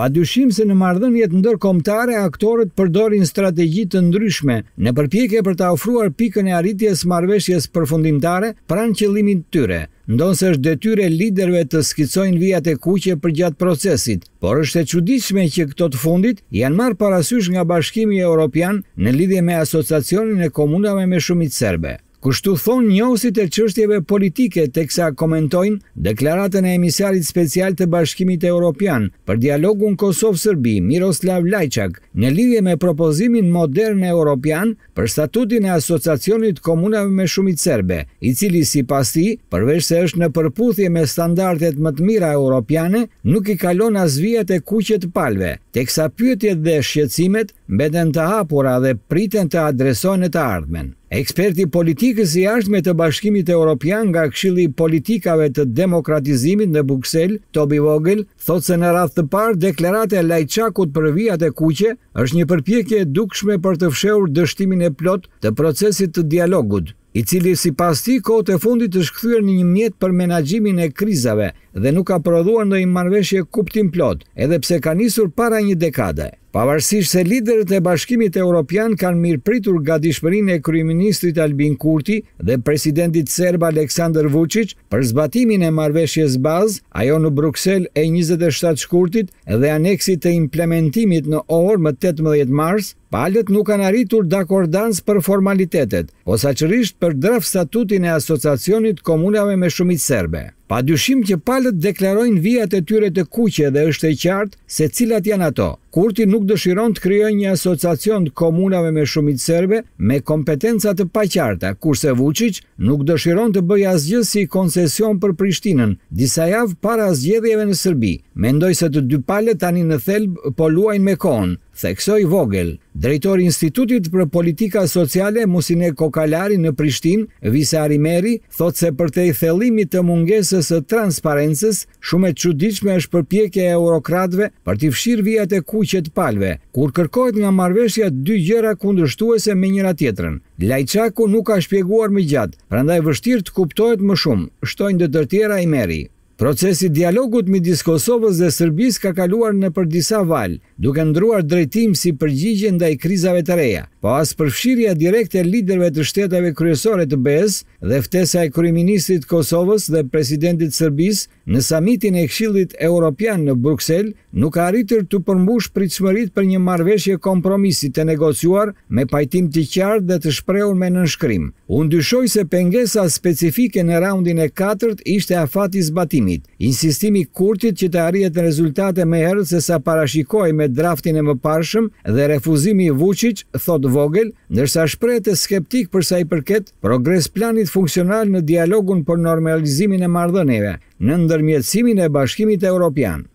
Pa dyshim se në mardhënjet ndërkomtare, aktorët përdorin strategjit të ndryshme në përpjekje për të ofruar pikën e arritjes marveshjes përfundimtare pranë të tyre, ndonë se është detyre liderve të skicojnë vijat e kuqe për gjatë procesit, por është e qudishme që këto të fundit janë marë parasysh nga bashkimi e Europian në lidhje me asociacionin e komunave me shumit serbe. Kështu thonë njohësit e qështjeve politike të kësa komentojnë deklaratën e emisarit special të bashkimit e Europian për dialogun Kosovë-Sërbi Miroslav Lajçak në lidhje me propozimin modern e Europian për statutin e asociacionit komunave me shumit serbe, i cili si pasi, përveç se është në përputhje me standartet më të mira europiane, nuk i kalon as vijat e kuqet palve, të kësa pyetjet dhe shqecimet mbeten të hapura dhe priten të adresojnë të ardhmen eksperti politikës i ashtë me të bashkimit e Europian nga këshili politikave të demokratizimit në Buksel, Tobi Vogel, thot se në rath të parë e lajqakut për vijat e kuqe është një përpjekje dukshme për të fsheur dështimin e plot të procesit të dialogut i cili si pas ti kohët e fundit është këthyër një mjetë për menagjimin e krizave dhe nuk ka prodhuar në i marveshje kuptim plot, edhe pse ka nisur para një dekade. Pavarësisht se liderët e bashkimit e Europian kanë mirë pritur ga dishmërin e kryeministrit Albin Kurti dhe presidentit Serba Aleksandr Vucic për zbatimin e marveshjes bazë, ajo në Bruxelles e 27 shkurtit dhe aneksit e implementimit në orë më 18 mars, palët nuk kanë arritur dakordans për formalitetet, osa qërisht për draf statutin e asociacionit komunave me shumit serbe. Pa dyshim që palët deklarojnë vijat e tyre të kuqe dhe është e qartë se cilat janë ato. Kurti nuk dëshiron të kryoj një asociacion të komunave me shumit serbe me kompetencat të paqarta, kurse Vucic nuk dëshiron të bëj asgjë si koncesion për Prishtinën, disa javë para asgjedhjeve në Sërbi. Mendoj se të dy palët tani në thelbë po luajnë me konë, Theksoj Vogel, drejtor i Institutit për Politika Sociale Musine Kokalari në Prishtinë, Visari Meri, thot se për të thellimit të mungesës së transparencës, shumë e çuditshme është përpjekja e eurokratëve për të fshirë vijat e kuqe të palëve, kur kërkohet nga marrëveshja dy gjëra kundërshtuese me njëra tjetrën. Lajçaku nuk ka shpjeguar më gjatë, prandaj vështirë të kuptohet më shumë, shtojnë të tjerë i Meri. Procesi i dialogut midis Kosovës dhe Serbisë ka kaluar në për disa valë, duke ndruar drejtim si përgjigje ndaj krizave të reja. Pas përfshirjes direkte e liderëve të shteteve kryesore të BE-s dhe ftesa e kryeministit të Kosovës dhe presidentit të Serbisë në samitin e Këshillit Evropian në Bruksel, nuk ka arritur të përmbush pritshmëritë për një marrëveshje kompromisi të negociuar me pajtim të qartë dhe të shprehur me nënshkrim. U dyshoj se pengesa specifike në raundin e 4 ishte afati zbatimi Insistimi i Kurtit që të arrihet në rezultate më herët se sa parashikoj me draftin e mëparshëm dhe refuzimi i Vučić, thot Vogel, ndërsa shprehet e skeptik për sa i përket progres planit funksional në dialogun për normalizimin e marrëdhënieve në ndërmjetësimin e Bashkimit Evropian.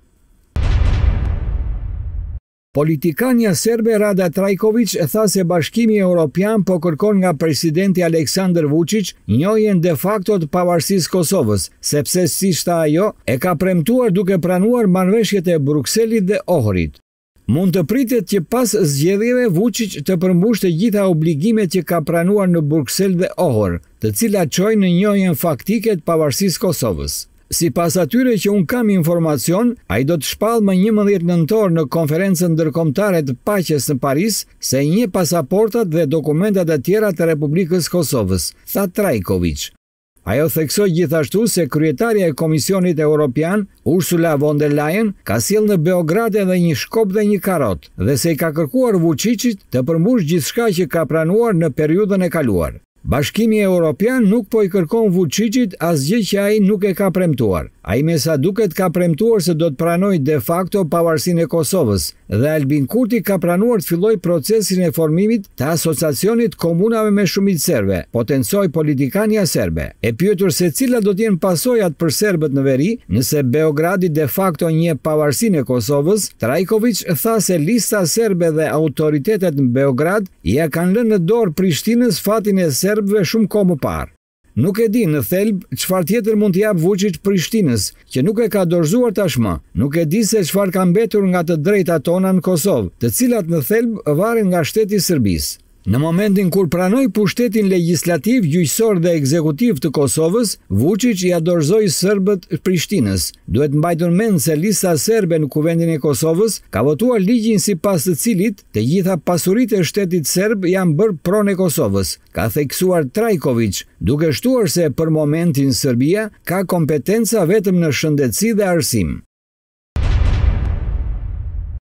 Politikanja serbe Rada Trajkoviç e tha se bashkimi Europian po kërkon nga presidenti Aleksandr Vucic njojen de facto të pavarsis Kosovës, sepse si shta ajo e ka premtuar duke pranuar manveshjet e Bruxellit dhe Ohorit. Mund të pritet që pas zgjedhjeve Vucic të përmbush të gjitha obligimet që ka pranuar në Bruxell dhe Ohor, të cila qoj në njojen faktiket pavarsis Kosovës. Si pas atyre që unë kam informacion, a i do të shpalë më një mëndjet nëntor në konferencën ndërkomtare të paches në Paris se një pasaportat dhe dokumentat e tjera të Republikës Kosovës, tha Trajkoviç. Ajo theksoj gjithashtu se kryetarja e Komisionit Europian, Ursula von der Leyen, ka sil në Beograde dhe një shkop dhe një karot, dhe se i ka kërkuar vucicit të përmbush gjithshka që ka pranuar në periudën e kaluar. Bashkimi Europian nuk po i kërkon Vučićit asgjë që ai nuk e ka premtuar. Ai mesa duket ka premtuar se do të pranojë de facto pavarësinë e Kosovës, dhe Albin Kurti ka pranuar të filloj procesin e formimit të asociacionit komunave me shumit serve, potencoj politikania serbe, e pjëtur se cila do t'jen pasojat për serbet në veri, nëse Beogradit de facto një pavarsin e Kosovës, Trajkoviç tha se lista serbe dhe autoritetet në Beograd ja kanë lënë në dorë Prishtinës fatin e serbve shumë komu parë. Nuk e di në thelb qëfar tjetër mund t'jap vuqit Prishtinës, që nuk e ka dorzuar tashma. Nuk e di se qëfar kam betur nga të drejta tona në Kosovë, të cilat në thelb varen nga shteti Sërbisë. Në momentin kur pranoj pushtetin legislativ, gjyqësor dhe ekzekutiv të Kosovës, Vucic i adorzoj Sërbët Prishtinës. Duhet mbajtën menë se lista Sërbe në kuvendin e Kosovës ka votuar ligjin si pas të cilit të gjitha pasurit e shtetit Sërb janë bërë prone Kosovës. Ka theksuar Trajkovic, duke shtuar se për momentin Sërbia ka kompetenca vetëm në shëndetsi dhe arsim.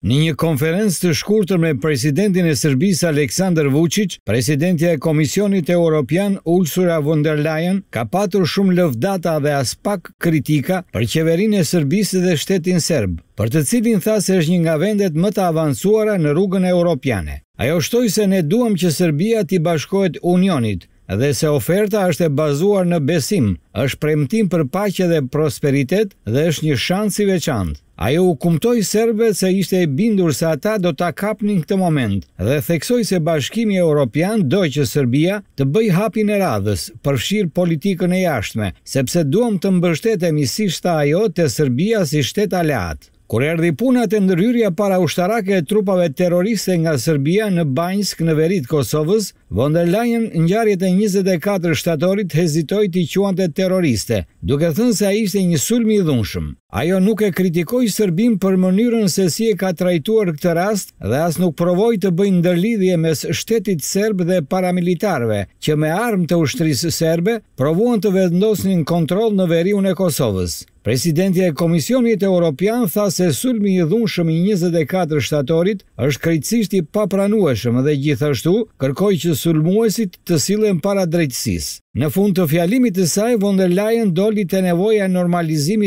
Në një konferencë të shkurtër me presidentin e Serbisë Aleksandar Vučić, presidentja e Komisionit Evropian Ursula von der Leyen ka patur shumë lëvdata dhe as pak kritika për qeverinë e Serbisë dhe shtetin serb, për të cilin tha se është një nga vendet më të avancuara në rrugën europiane. Ajo shtoi se ne duam që Serbia të bashkohet Unionit dhe se oferta është e bazuar në besim, është premtim për paqe dhe prosperitet dhe është një shansi veçant. Ajo u kumtoi serbëve se ishte e bindur se ata do ta kapnin këtë moment dhe theksoi se Bashkimi Evropian do që Serbia të bëjë hapin e radhës, përfshir politikën e jashtme, sepse duam të mbështetemi si ajo te Serbia si shtet aleat. Kur erdhi puna të ndërhyrja para ushtarake e trupave terroriste nga Serbia në Banjsk në verit Kosovës, von der Leyen njarjet e 24 shtatorit hezitoj të quante terroriste, duke thënë se a ishte një sulmi i dhunshëm. Ajo nuk e kritikoj Serbin për mënyrën se si e ka trajtuar këtë rast dhe as nuk provoj të bëjnë ndërlidhje mes shtetit Serb dhe paramilitarve, që me armë të ushtrisë Serbe provuan të vendosin kontrol në veriun e Kosovës. Presidenti e Komisionit Europian tha se sulmi i dhunshëm i 24 shtatorit është krejtësisht i papranueshëm dhe gjithashtu kërkoi që sulmuesit të sillen para drejtësisë. Në fund të fjalimit të saj, von der Leyen doli te nevoja normalizimi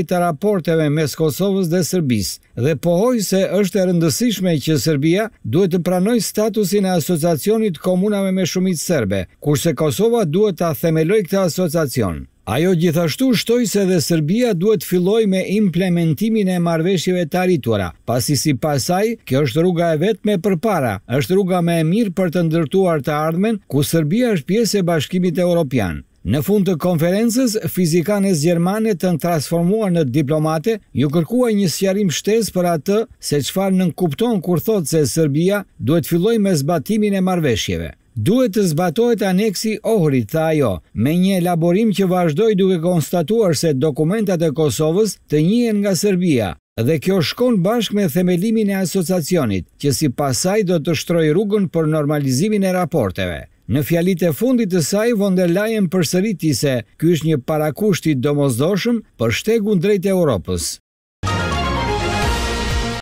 normalizimit të raporteve mes Kosovës dhe Serbisë dhe pohoi se është e rëndësishme që Serbia duhet të pranojë statusin e asociacionit komunave me shumicë serbe, kurse Kosova duhet ta themelojë këtë asociacion. Ajo gjithashtu shtoj se dhe Serbia duhet filloj me implementimin e marveshjeve taritura, pasi si pasaj, kjo është rruga e vetë me përpara, është rruga me e mirë për të ndërtuar të ardhmen ku Serbia është pjesë e bashkimit e Europian. Në fund të konferences, fizikanës Gjermane të në transformuar në diplomate, ju kërkua një sjarim shtes për atë se qfar nënkupton kur thot se Serbia duhet filloj me zbatimin e marveshjeve. Duhet të zbatojt aneksi ohrit, tha jo, me një elaborim që vazhdoj duke konstatuar se dokumentat e Kosovës të njën nga Serbia, dhe kjo shkon bashk me themelimin e asociacionit, që si pasaj do të shtroj rrugën për normalizimin e raporteve. Në fjalit e fundit të saj, vonderlajen përsëriti se kësh një parakushti domozdoshëm për shtegun drejt e Europës.